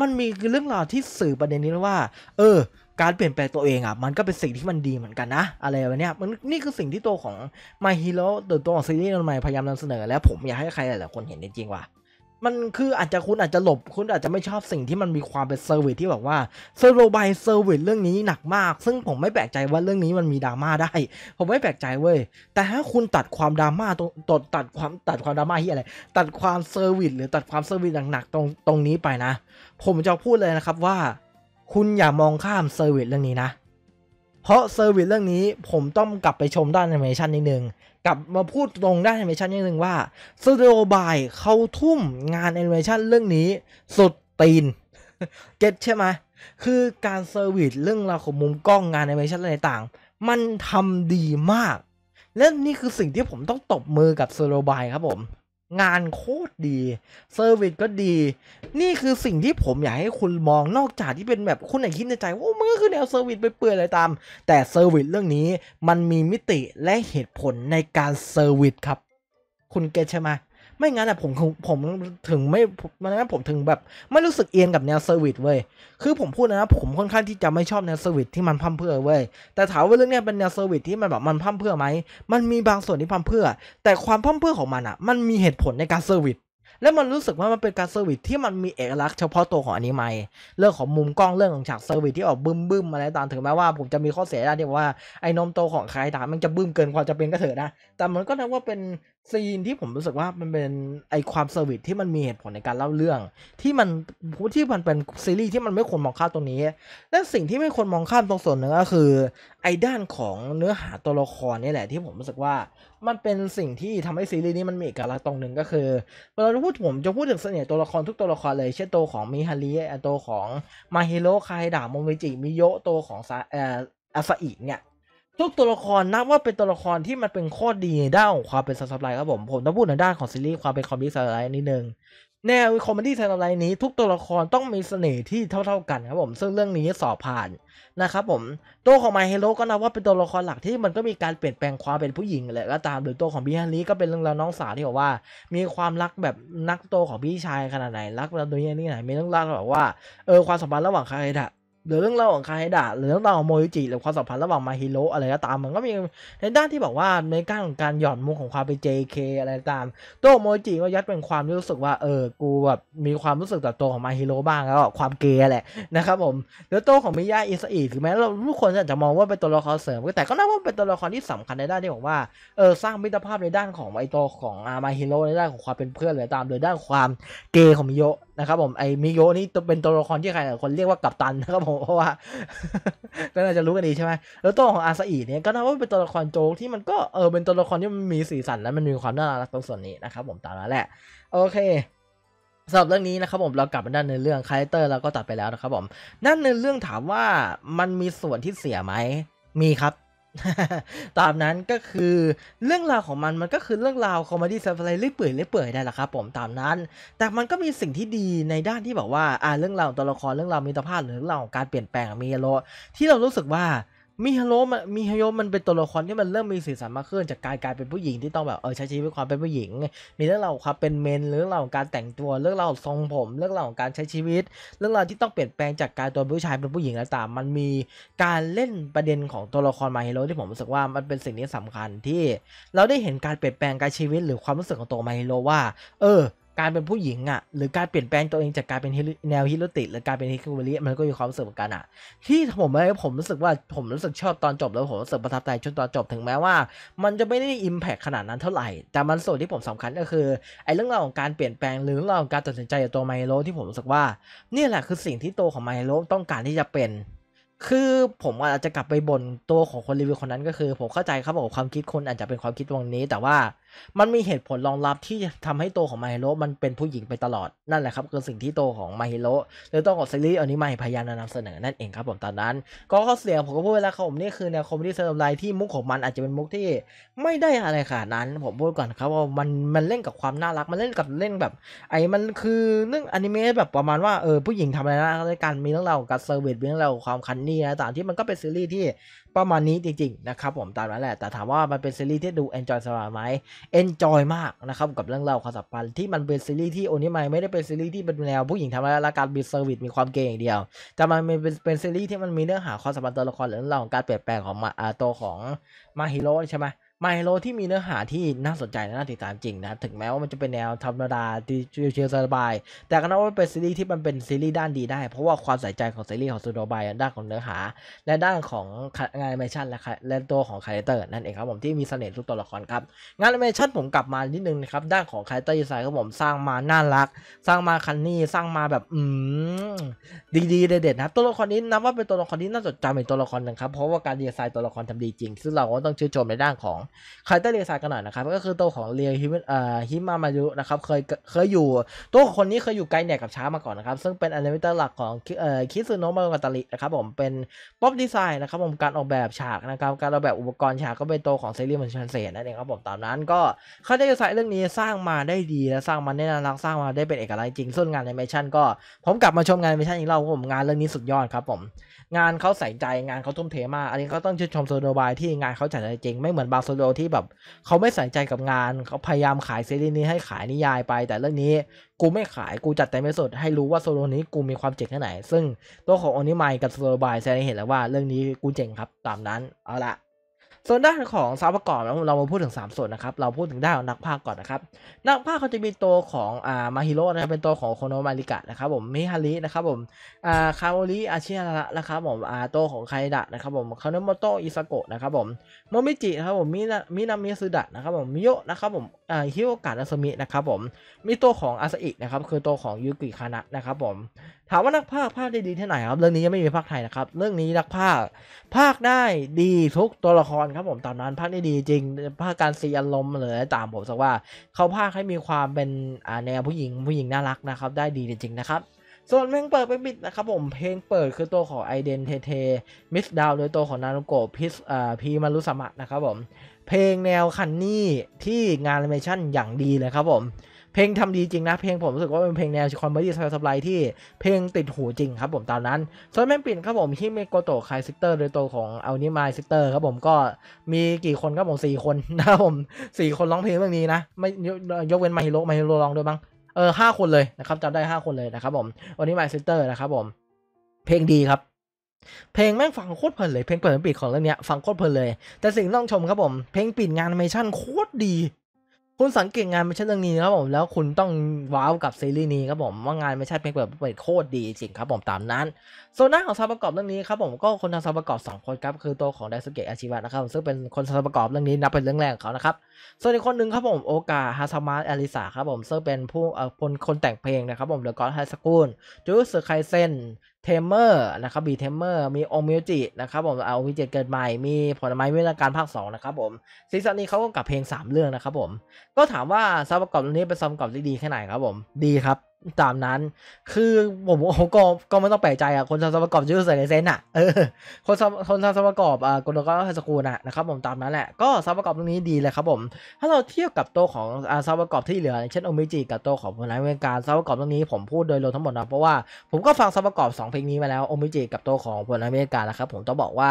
มันมีเรื่องราวที่สื่อประเด็นนี้ว่า เออ การเปลี่ยนแปลงตัวเองอ่ะ มันก็เป็นสิ่งที่มันดีเหมือนกันนะ อะไรแบบนี้มันนี่คือสิ่งที่ตัวของ My Hero ตัวตัวของซีรีส์นใหม่พยายามนำเสนอ แล้วผมอยากให้ใครหลายๆคนเห็นจริงๆว่ะมันคืออาจจะคุณอาจจะหลบคุณอาจจะไม่ชอบสิ่งที่มันมีความเป็นเซอร์วิสที่แบบว่าเซอร์โรบายเซอร์วิสเรื่องนี้หนักมาก ซึ่งผมไม่แปลกใจว่าเรื่องนี้มันมีดราม่าได้ ผมไม่แปลกใจเว้ยแต่ถ้าคุณตัดความดราม่าตรงตัดความตัดความดราม่าที่อะไร ตัดความเซอร์วิสหรือตัดความเซอร์วิสหนักๆตรงตรงนี้ไปนะ ผมจะพูดเลยนะครับว่า คุณอย่ามองข้ามเซอร์วิสเรื่องนี้นะ เพราะเซอร์วิสเรื่องนี้ผมต้องกลับไปชมด้านแอนิเมชันนิดนึงกลับมาพูดตรงด้านแอนิเมชันนิดนึงว่าสตูดิโอบายเขาทุ่มงานแอนิเมชันเรื่องนี้สุดตีน เก็ตใช่ไหม คือการเซอร์วิสเรื่องราวของมุมกล้องงานแอนิเมชันอะไรต่าง มันทำดีมากและนี่คือสิ่งที่ผมต้องตบมือกับสตูดิโอบายครับผมงานโคตรดีเซอร์วิสก็ดี นี่คือสิ่งที่ผมอยากให้คุณมองนอกจากที่เป็นแบบคุณอยากคิดในใจว่ามันก็คือแนวเซอร์วิสไปเปื่อยอะไรตาม แต่เซอร์วิสเรื่องนี้มันมีมิติและเหตุผลในการเซอร์วิสครับ คุณเกตใช่ไหมไม่งั้นอ่ะผมผมถึงไม่มันั้นผมถึงแบบไม่รู้สึกเอียนกับแนวเซอร์วิสเว้ยคือผมพูดนะผมค่อนข้างที่จะไม่ชอบแนวเซอร์วิสที่มันพั่มเพื่อเว้ยแต่ถามว่าเรื่องเนี้ยเป็นแนวเซอร์วิสที่มันแบบมันพั่มเพื่อไหมมันมีบางส่วนที่พั่มเพื่อ แต่ความพั่มเพื่อของมันอ่ะมันมีเหตุผลในการเซอร์วิสแล้วมันรู้สึกว่า มันเป็นการเซอร์วิสที่มันมีเอกลักษณ์เฉพาะตัวของอนิเมะเรื่องของมุมกล้องเรื่องของฉากเซอร์วิสที่ออกบึ้มบึ้มอะไรต่างถึงแม้ว่าผมจะมีข้อเสียด้านที่ว่าไอ้นมโตของใครตามมันจะบึ้มเกินความจะเป็นก็เถอะนะ แต่มันก็นับว่าเป็นซีนที่ผมรู้สึกว่ามันเป็นไอความเซอร์วิสที่มันมีเหตุผลในการเล่าเรื่อง ที่มันที่มันเป็นซีรีส์ที่มันไม่ควรมองข้ามตรงนี้และสิ่งที่ไม่ควรมองข้ามตรงส่วนหนึ่งก็คือ ไอด้านของเนื้อหาตัวละครนี่แหละ ที่ผมรู้สึกว่ามันเป็นสิ่งที่ทำให้ซีรีส์นี้มันมีเอกลักษณ์ตรงหนึ่งก็คือเวลาพูดผมจะพูดถึงเสน่ห์ตัวละครทุกตัวละครเลย เช่นตัวของมิฮาริตัวของมาฮิโร่คาไฮดะโมเมจิมิโยะตัวของซาเอ่ออาซาอิเนี่ยทุกตัวละครนับว่าเป็นตัวละครที่มันเป็นข้อดีในด้านของความเป็นซับบไลน์ครับผมผมต้องพูดในด้านของซีรีส์ความเป็นคอมดี้ซับไลน์นิดนึงแนวคอมเมดี้ซับไลน์นี้ ทุกตัวละครต้องมีเสน่ห์ที่เท่าๆกันครับผมซึ่งเรื่องนี้สอบผ่านนะครับผมตัวของไมเฮโลก็นับว่าเป็นตัวละครหลักที่มันก็มีการเปลี่ยนแปลงความเป็นผู้หญิงแหละก็ตามหรือตัวของบีฮันนี่ก็เป็นเรื่องราวน้องสาวที่บอกว่ามีความรักแบบนักโตของพี่ชายขนาดไหนรักแรบันี้นี่ไหนมีเรื่องราวแบบว่าเออความสัมพันธ์ระหว่างใครอะหรือเรื่องเล่าของคาเฮดะหรือเรื่องราวของโมยุจิหรือความสัมพันธ์ระหว่างมาฮิโระอะไรก็ตามมันก็มีในด้านที่บอกว่าในด้านของการหย่อนมุกของความเป็น JK อะไรตามตัวโมยุจิก็ยัดเป็นความรู้สึกว่าเออกูแบบมีความรู้สึกต่อตัวของมาฮิโระบ้างแล้วก็ความเกย์แหละนะครับผมแล้วตัวของมิยาอิสอีถึงแม้เราทุกคนอาจจะมองว่าเป็นตัวละครเสริมแต่ก็น่าว่าเป็นตัวละครที่สำคัญในด้านที่บอกว่าเออสร้างมิตรภาพในด้านของไอตัวของอามาฮิโระในด้านของความเป็นเพื่อนอะไรตาม โดยด้านความเกย์ของมิโยนะครับผมไอมิโยนี่เป็นตัวละครที่ใครหลายคนเรียกว่ากัปตันนะครับผมเพราะว่าก็น่าจะรู้กันดีใช่ไหม แล้วตัวของอาซาอีเนี่ยก็นับว่าเป็นตัวละครโจ๊กที่มันก็เออ เป็นตัวละครที่มันมีสีสันและมันมีความน่ารักตรงส่วนนี้นะครับผมตามนั้นแหละโอเคสำหรับเรื่องนี้นะครับผม เรากลับมาด้านในเรื่องคาแรคเตอร์เราก็ตัดไปแล้วนะครับผมด้านในเรื่องถามว่ามันมีส่วนที่เสียไหมมีครับตามนั้นก็คือเรื่องราวของมันมันก็คือเรื่องราวคอมเมดี้ซับไลเรื่อยเปื่อยเรื่อยเปื่อยได้แหละครับผมตามนั้น แต่มันก็มีสิ่งที่ดีในด้านที่แบบว่าอ่าเรื่องราวตัวละครเรื่องราวมิตรภาพหรือเรื่องราวของการเปลี่ยนแปลงมีโลที่เรารู้สึกว่ามิฮาโันมิฮาโยมันเป็นตัวละครที่มันเริ่มมีสีสันมากขึ้นจากการกลายเป็นผู้หญิงที่ต้องแบบเออใช้ชีวิตความเป็นผู้หญิงมีเรื่องราวความเป็นเมนเรื่องราวของการแต่งตัวเรื่องราวทรงผมเรื่องราวของการใช้ชีวิต เรื่องราวที่ต้องเปลี่ยนแปลงจากการตัวผู้ชายเป็นผู้หญิงแล้วตามมันมีการเล่นประเด็นของตัวละครมาฮาโรที่ผมรู้สึกว่ามันเป็นสิ่งที่สำคัญที่ เราได้เห็นการเปลี่ยนแปลงการชีวิตหรือความรู้สึกของตัวมาฮาโรว่า เออการเป็นผู้หญิงอ่ะหรือการเปลี่ยนแปลงตัวเองจากการเป็นแนวฮิโรติหรือการเป็นฮิคุบริมันก็มีความรู้สึกเหมือนกันอ่ะที่ผมเลยผมรู้สึกว่าผมรู้สึกชอบตอนจบแล้วผมรู้สึกประทับใจจนตอนจบถึงแม้ว่ามันจะไม่ได้อิมแพคขนาดนั้นเท่าไหร่ แต่มันส่วนที่ผมสำคัญก็คือไอ้เรื่องราวของการเปลี่ยนแปลงหรือเรื่องราวของการตัดสินใจของตัวไมโลที่ผมรู้สึกว่านี่แหละคือสิ่งที่โตของไมโลต้องการที่จะเป็น คือผมอาจจะกลับไปบ่นตัวของคนรีวิวคนนั้นก็คือ ผมเข้าใจครับบอกความคิดคนอาจจะเป็นความคิดตรงนี้แต่ว่ามันมีเหตุผลรองรับที่ทำให้โตของมาฮิโรมันเป็นผู้หญิงไปตลอดนั่นแหละครับคือสิ่งที่โตของมาฮิโร่หรือตองของซีรีส์อันนี้มาพยายามนำเสนอนั่นเองครับ ผมตอนนั้น ก็ข้อเสียผมก็พูด้วับผมนี่คือแนวคอมดี้เซอร์ไพรส์ที่มุกของมันอาจจะเป็นมุกที่ไม่ได้อะไรขนาดนั้นผมพูดก่อนครับว่ามันมันเล่นกับความน่ารักมันเล่นกับเล่นแบบ ไอ้มันคือเรื่องอนิเมะแบบประมาณว่าเออผู้หญิงทำอะไรนะด้การมีเรื่องราวการเซอร์วิสเรื่องราวความคันนี่นะต่างที่มันก็เป็นซีรีส์ที่ประมาณนี้จริงๆนะครับผมตามนั้นแหละแต่ถามว่ามันเป็นซีรีส์ที่ดูเอนจอยสบายไหมเอนจอยมากนะครับกับเรื่องเล่าความสัมพันธ์ที่มันเป็นซีรีส์ที่โอนิมายไม่ได้เป็นซีรีส์ที่เป็นแนว ผู้หญิงทำอะไรละกายมีเซอร์วิสมีความเก่งอย่างเดียว แต่มันเป็นเป็นซีรีส์ที่มันมีเนื้อหาความสัมพันธ์ตัวละครเรื่องราวของการเปลี่ยนแปลงของมาตัวของมาฮิโร่ใช่ไหมไมโลที่มีเนื้อหาที่น่าสนใจและน่าติดตามจริงนะถึงแม้ว่ามันจะเป็นแนวธรรมดาดีเชียสบายแต่ก็นับว่าเป็นซีรีส์ที่มันเป็นซีรีส์ด้านดีได้เพราะว่าความใส่ใจของซีรีส์ของซูโดบายด้านของเนื้อหาและด้านของงานแอนิเมชันและและตัวของคาแรคเตอร์นั่นเองครับผมที่มีเสน่ห์ทุกตัวละครครับงานแอนิเมชันผมกลับมานิดนึงนะครับด้านของคาแรคเตอร์ดีไซน์ครับผมสร้างมาน่ารัก สร้างมาคันนี่สร้างมาแบบอืมดีีเด็ดนะตัวละครนี้นับว่าเป็นตัวละครที่น่าจดจำเป็นตัวละครหนึ่งครับเพราะว่าการดีไซน์ตัวละครทำดีจริง ซึ่งเราก็ต้องชื่นชมในด้านของคาแรคเตอร์เรียซากันหน่อยนะครับก็คือตัวของเรียฮิมอ่าฮิมามายุนะครับเคยเคยอยู่ ตัวคนนี้เคยอยู่ไกลแหนกกับช้ามาก่อนนะครับ ซึ่งเป็นอนิเมเตอร์หลักของเอ่อคิซึโนะมาโกตารินะครับผมเป็นป๊อปดีไซน์นะครับผมการออกแบบฉากนะครับการออกแบบอุปกรณ์ฉากก็เป็นตัวของเซรีมันชันเซนนั่นเองครับผมตามนั้นก็คาเตอร์ยซเรื่องนี้สร้างมาได้ดี และสร้างมาได้น่ารักสร้างมาได้เป็นเอกลักษณ์จริงส่วนงานแอนิเมชันก็ ผมกลับมาชมงานแอนิเมชันอีกรอบผมงานเรื่องนี้สุดยอดครับผมงานเขาใส่ใจงานเขาทุ่มเทมากอันนี้ก็ต้องชื่นชมโซโนบายที่งานเขาจัดจริงไม่เหมือนบางโตูดิโอที่แบบเขาไม่ใส่ใจกับงานเขาพยายามขายซีรีส์นี้ให้ขายนิยายไป แต่เรื่องนี้กูไม่ขายกูจัดแต่ไม่สด ให้รู้ว่าโซโลนี้กูมีความเจ๋งแค่ไหนซึ่งตัวของอนิมายกับโซโลบายแสดงเห็นแล้วว่าเรื่องนี้กูเจ๋งครับตามนั้น เอาละส่วนด้านของสาวประกอบนะเรามาพูดถึง3 ส่วนนะครับ เราพูดถึงด้านของนักภาคก่อนนะครับ นักภาคเขาจะมีตัวของอ่ามาฮิโร่นะครับเป็นตัวของโคโนมาริกะนะครับผมมิฮารินะครับผมอ่าคาโอริ อาชิฮาระนะครับผมอ่าตัวของไคดะนะครับผมคาโนโมโตอิซากะนะครับผมโมมิจินะครับผมมินามินามิสุดะนะครับผมมิโยะนะครับผมฮิโอกะนาซมินะครับผมมีตัวของอาซาอินะครับคือตัวของยูกิคานะนะครับผมถามว่านักภาคภาคได้ดีที่ไหนครับ เรื่องนี้ยังไม่มีภาคไทยนะครับเรื่องนี้นักภาคภาคได้ดีทุกตัวละครครับผมตามนั้นภาคได้ดีจริง ภาคการซีอารมณ์เลยตามผมสักว่าเขาภาคให้มีความเป็นแนวผู้หญิงผู้หญิงน่ารักนะครับ ได้ดีจริงๆนะครับส่วนเพลงเปิดไปปิดนะครับผมเพลงเปิดคือตัวของไอเดนเทเทมิสดาว โดยตัวของนารุโกะพิสอ่าพีมารุสมะนะครับผมเพลงแนวคันนี่ที่งานแอนิเมชันอย่างดีเลยครับผม เพลงทำดีจริงนะ เพลงผมรู้สึกว่าเป็นเพลงแนวคอมเมดี้สไลด์ที่เพลงติดหูจริงครับ ผมตอนนั้นส่วนแม่ปิ่นครับผมที่เมโกโตคายซิสเตอร์โดยตัวของเอานิมายซิสเตอร์ครับผมก็มีกี่คนครับผมสี่คนนะผมสี่คนร้องเพลงเรื่องนี้นะไม่ยกเว้นมาฮิโร่มาฮิโร่ร้องด้วยบ้างเออห้าคนเลยนะครับจำได้ห้าคนเลยนะครับผมวันนี้มาซิสเตอร์นะครับผม เพลงดีครับเพลงแม่งฟังโคตรเพลินเลยเพลงเปิดปิดของเรื่องนี้ฟังโคตรเพลินเลย แต่สิ่งต้องชมครับผมเพลงปิดงานแอนิเมชั่นโคตรดี คุณสังเกตงานแอนิเมชั่นเรื่องนี้ครับผมแล้วคุณต้องว้าวกับซีรีส์นี้ครับผม ว่างานแอนิเมชั่นเพลงเปิดปิดโคตรดีจริงครับผมตามนั้น โซน่าของซาวประกอบเรื่องนี้ครับผม ก็คนทำซาวประกอบ2คนครับคือตัวของไดสุเกะอาชิวะนะครับซึ่งเป็นคนซาวประกอบเรื่องนี้นับเป็นเรื่องแรกของเขานะครับ ส่วนอีกคนหนึ่งครับผมโอกาฮาซามะอลิสาครับผมซึ่งเป็นผู้เอ่อคนคนแต่งเพลงนะครับผมเดอะก็อดไฮสกูลจูสึไคเซนเทมเมอร์นะครับบีเทมเมอร์มีองมิวจินะครับผมเอามิจิเกิดใหม่ มีผลไม้วิทยาการภาค2นะครับผมซีซั่นนี้เขาก็กลับเพลง 3 เรื่องนะครับผม ก็ถามว่าซั์ประกอบตรงนี้เป็นซับประกอบที่ดีแค่ไหนครับผม ดีครับตามนั้นคือผมผมก็ก็ไม่ต้องแปลกใจอ่ะ คนทำสประกอบชื่อเในเซนอ่ะเออคนคนทำสประกอบอ่ากลก็ฮัสกูน่ะนะครับผมตามนั้นแหละ ก็สประกอบตรงนี้ดีเลยครับผม ถ้าเราเทียบกับตัวของอ่าสประกอบที่เหลือเช่นโอมิจิกับตัวของพนักงานการสประกอบตรงนี้ผมพูดโดยรวมทั้งหมดนะเพราะว่าผมก็ฟังสประกอบ2เพลงนี้มาแล้วโอมิจิกับตัวของพนักงานการนะครับผมต้องบอกว่า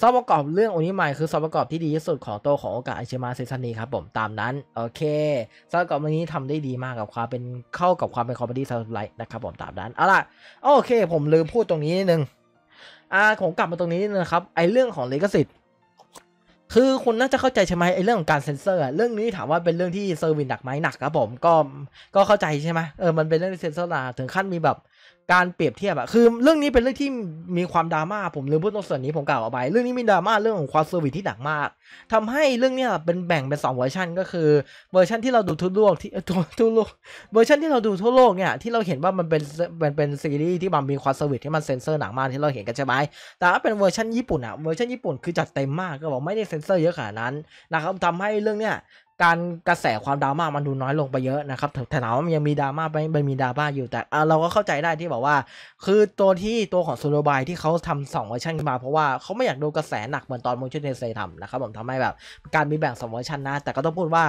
สประกอบเรื่องอนิมายคือสประกอบที่ดีที่สุดของตัวของโอกาอิชิมาเซซันนีครับผมตามนั้นโอเคสประกอบตรงนี้ทำได้ดีมากกับความเป็นเข้ากับความเป็นคอมมดี้ซับไลท์นะครับผมตามนั้นเอาล่ะโอเค ผมลืมพูดตรงนี้นิดนึงอ่าผมกลับมาตรงนี้นะครับ ไอเรื่องของลิขสิทธิ์คือคุณน่าจะเข้าใจใช่ไหมไอเรื่องของการเซ็นเซอร์เรื่องนี้ถามว่าเป็นเรื่องที่เซอร์วินหนักไหมหนักครับผมก็ก็เข้าใจใช่ไหมเออมันเป็นเรื่องที่เซ็นเซอร์หนาถึงขั้นมีแบบการเปรียบเทียบอะคือเรื่องนี้เป็นเรื่องที่มีความดราม่า ผมลืมพูดตรงส่วนนี้ผมกล่าวเอาไป เรื่องนี้มีดราม่าเรื่องของความเซอร์วิสที่หนักมาก ทำให้เรื่องนี้เป็นแบ่งเป็น 2 เวอร์ชันก็คือ เวอร์ชันที่เราดูทั่วโลกที่ทั่วโลกเวอร์ชันที่เราดูทั่วโลกเนี่ยที่เราเห็นว่ามันเป็นเป็นเป็นซีรีส์ที่มันมีความเซอร์วิสที่มันเซ็นเซอร์หนักมากที่เราเห็นกันใช่ไหมแต่ถ้าเป็นเวอร์ชันญี่ปุ่นอะเวอร์ชันญี่ปุ่นคือจัดเต็มมากก็บอกไม่ได้เซ็นเซอร์เยอะขนาดนั้นนะครับทำให้เรื่องเนี้ยการกระแสความดราม่ามันดูน้อยลงไปเยอะนะครับแต่ถามว่ามันยังมีดราม่าไหมมัมีดราม่าอยู่แต่เราก็เข้าใจได้ที่บอกว่า คือตัวที่ตัวของซูโรบายที่เขาทำสองเวอร์ชันมาเพราะว่าเขาไม่อยากดูกระแสหนักเหมือนตอนมูชูเนเซทำนะครับผมทำให้แบบการมีแบ่งสองเวอร์ชันนะ แต่ก็ต้องพูดว่า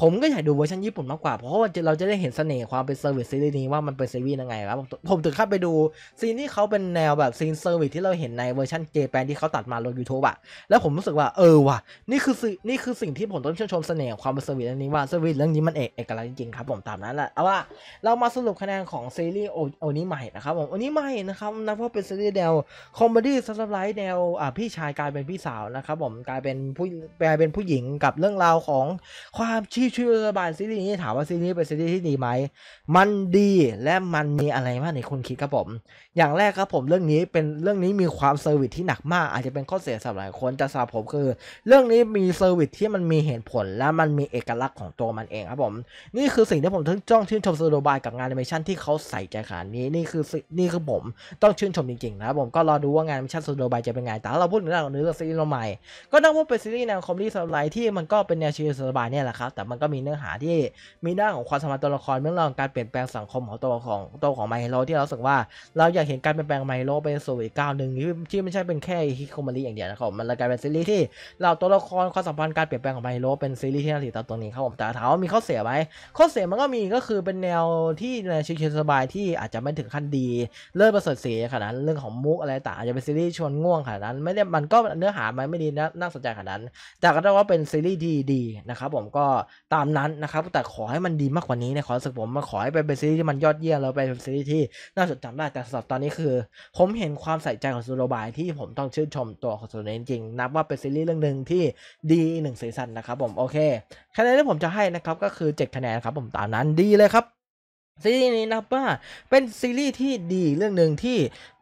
ผมก็อยากดูเวอร์ชันญี่ปุ่นมากกว่า เพราะว่าเราจะได้เห็นเสน่ห์ความเป็นเซอร์วิสซีรีส์นี้ว่ามันเป็นซีรีส์ยังไงครับผมถึงข้นไปดูซีนที่เขาเป็นแนวแบบซีนเซอร์วิสที่เราเห็นในเวอร์ชันเจแปนที่เขาตัดมาลงยูทูบอะแล้วผมรู้สึกว่าเออว่ะนี่คือนี่คือสิ่งที่ผมต้องชื่นชมเสน่ห์ความความเป็นสวีทเรื่องนี้ว่าสวีทเรื่องนี้มันเอกเอกลักษณ์จริงๆครับ ผมตามนั้นแหละเอาว่าเรามาสรุปคะแนนของซีรีส์โอนี้ใหม่นะครับผมโอนี้ใหม่นะครับนับว่าเป็นซีรีส์แนวคอมเมดี้ซับซ้อนไลท์แนวอ่าพี่ชายกลายเป็นพี่สาวนะครับผมกลายเป็นผู้กลายเป็นผู้หญิงกับเรื่องราวของความชีชื่อรบายซีรีส์นี้ถามว่าซีรีส์เป็นซีรีส์ที่ดีไหม มันดีและมันมีอะไรบ้างในคนคิดครับผมอย่างแรกครับ ผม เรื่องนี้เป็นเรื่องนี้มีความเซอร์วิสที่หนักมากอาจจะเป็นข้อเสียสำหรับหลายคนแต่สำหรับผมคือ เรื่องนี้มีเซอร์วิสที่มันมีเหตุผลและมันมีเอกลักษณ์ของตัวมันเองครับผมนี่คือสิ่งที่ผมตึองจ้องชื่นชมสโลบายกับงานแอนิเมชันที่เขาใส่ใจขนาดนี้นี่คือนี่คือผม ต้องชื่นชมจริงๆนะครับผม ก็รอดูว่างานแอนิเมชันสโลบายจะเป็นไงแต่เราพูดถึงเรื่องนี้เรื่องซีรีส์เราใหม่ก็ต้องพูดเป็นซีรีส์แนวคอมเมดี้สไลด์ที่มันก็เป็นแนวชีวิตสบายเนี่ยแหละครับแต่มันก็มีเนื้อหาที่มีด้านของความสมานตัวละครเรื่องราวการเปลี่ยนแปลงสังคมของตัวของตัวของไมโลที่เราสึกว่าเราอยากากเห็นการเปลี่ยนแปลงไมโลเป็นสซเวีกก้าวหนึ่งที่ไม่ใช่เป็นแค่ฮิคโคมาริอย่างเดียวนะครับมันกลายเป็นซีรีส์ที่เราตัวละครความสัมพันธ์การเปลี่ยนแปลงของไมโลเป็นซีรีส์ที่น่าติดตามตรงนี้ครับผมแต่ถามว่ามีข้อเสียไหมข้อเสียมันก็มีก็คือเป็นแนวที่ในชิตสบายที่อาจจะไม่ถึงขั้นดี เลิศประเสริฐเสียขนาดนนั้เรื่องของมุกอะไรต่างอาจจะเป็นซีรีส์ชวนง่วงขนาดนั้นไม่ได้มันก็เนื้อหาไม่ดีน่าสนใจขนาดนั้นแต่ก็ได้ว่าเป็นซีรีส์ที่ดีนะครับผมก็ตามนั้นนะครับแต่ขอให้มันดีมากกว่านี้นะขอสึกผมมาขอให้เป็นซีรีส์ที่มันยอดเยี่ยมแล้วเป็นซีรีส์ที่น่าจดจำได้แต่สำหรับตอนนี้คือผมเห็นความใส่ใจของซูโรบายที่ผมต้องชื่นชมตัวของซูเนจริง นับว่าเป็นซีรีส์เรื่องหนึ่งที่ดีหนึ่งสีสันนะครับผมโอเค คะแนนที่ผมจะให้นะครับก็คือ7คะแนนครับผมตามนั้นดีเลยครับซีรีส์นี้นับว่าเป็นซีรีส์ที่ดีเรื่องหนึ่งที่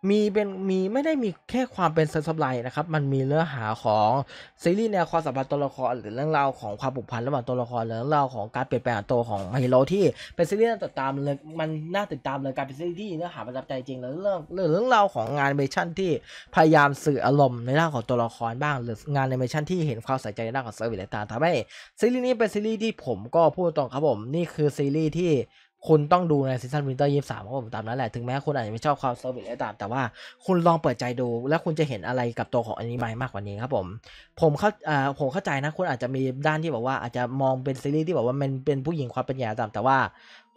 มีเป็นมีไม่ได้มีแค่ความเป็นเซนส์ไลน์นะครับมันมีเนื้อหาของซีรีส์แนวความสัมพันธ์ตัวละครหรือเรื่องราวของความผูกพันระหว่างตัวละครหรือเรื่องราวของการเปลี่ยนแปลงตัวของไฮโลที่เป็นซีรีส์น่าติดตามเลยมันน่าติดตามเลยการเป็นซีรีส์ที่เนื้อหาประทับใจจริงแล้วเรื่องเรื่องเรื่องราวของงานเมชั่นที่พยายามสื่ออารมณ์ในด้านของตัวละครบ้าง หรืองานนเมชั่นที่เห็นความใส่ใจในด้านของเซอร์วิสต่างๆทำให้ซีรีส์นี้เป็นซีรีส์ที่ผมก็พูดตรงครับผมนี่คือซีรีส์ที่คุณต้องดูในซีซั่นวินเตอร์ยี่สามของผมตามนั้นแหละ ถึงแม้คุณอาจจะไม่ชอบความเซอร์วิสอะไรตามแต่ว่าคุณลองเปิดใจดูแล้วคุณจะเห็นอะไรกับตัวของอนิเมะมากกว่านี้ครับผม ผมเข้าอ่าผมเข้าใจนะคุณอาจจะมีด้านที่แบบว่าอาจจะมองเป็นซีรีส์ที่แบบว่ามันเป็นผู้หญิงความเป็นหญิงตามแต่ว่า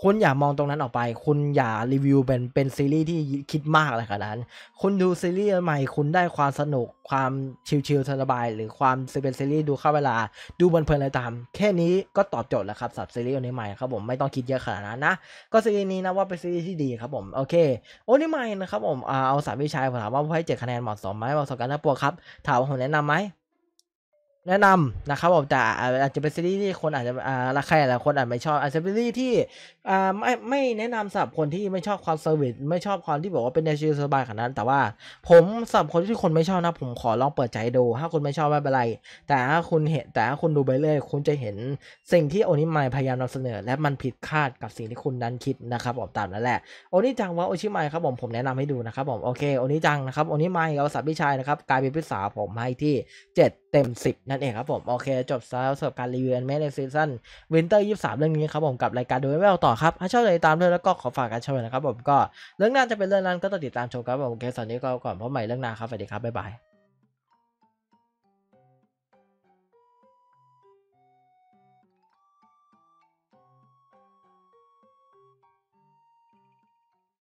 คุณอย่ามองตรงนั้นออกไป คุณอย่ารีวิวเป็นเป็นซีรีส์ที่คิดมากอะไรขนาดนั้น คุณดูซีรีส์ใหม่ คุณได้ความสนุกความชิลๆสบาย หรือความเป็นซีรีส์ดูเข้าเวลา ดูบนเพลินเอะไรตาม แค่นี้ก็ตอบโจทย์แล้วครับสำหรับซีรีส์ออนิใหม่ครับผมไม่ต้องคิดเยอะขนาดนั้นนะ ก็ซีรีส์นี้นะว่าเป็นซีรีส์ที่ดีครับผมโอเคโอนิใหม่นะครับผมเอาสามวิชาผมถามว่าให้เจ็ดคะแนนเหมาะสมไหมเหมาะสมกันทั้งปวงครับถามว่าผมแนะนำไหมแนะนำนะครับผมแต่อาจจะเป็นซีรีส์ที่คนอาจจะอ่าใครหลายคนอาจไม่ชอบอาจจะเป็นซีรีส์ที่อ่าไม่ไม่แนะนำสำหรับคนที่ไม่ชอบความเซอร์วิสไม่ชอบความที่บอกว่าเป็นในชีวิตสบายขนาดนั้น แต่ว่าผมสำหรับคนที่คนไม่ชอบนะผมขอลองเปิดใจดูถ้าคุณไม่ชอบไม่เป็นไร แต่ถ้าคุณเห็นแต่ถ้าคุณดูไปเรื่อยคุณจะเห็นสิ่งที่โอนิมายพยายามนำเสนอ และมันผิดคาดกับสิ่งที่คุณนั้นคิดนะครับผมตามนั้นแหละโอนิจังว่าโอชิมายครับผมผมแนะนำให้ดูนะครับผมโอเคโอนิจังนะครับโอนิมายกับสับพี่ชายนะครับกลายเป็นพี่สาวผมให้ที่ 7เต็ม 10 นั่นเองครับผม โอเคจบแล้วสำหรับการรีวิวแอนเมะในซีซั่นวินเตอร์ยี่สามเรื่องนี้ ครับผมกับรายการดูไม่เอาต่อครับถ้าชอบเลยตามด้วย แล้วก็ขอฝากการชมนะครับผม ก็ เรื่องหน้าจะเป็นเรื่องนั้นก็ต้องติดตาม ชม ครับผมโอเคสวัสดีก็ก่อนพบใหม่ เรื่องหน้าครับสวัสดีครับบ๊าย บาย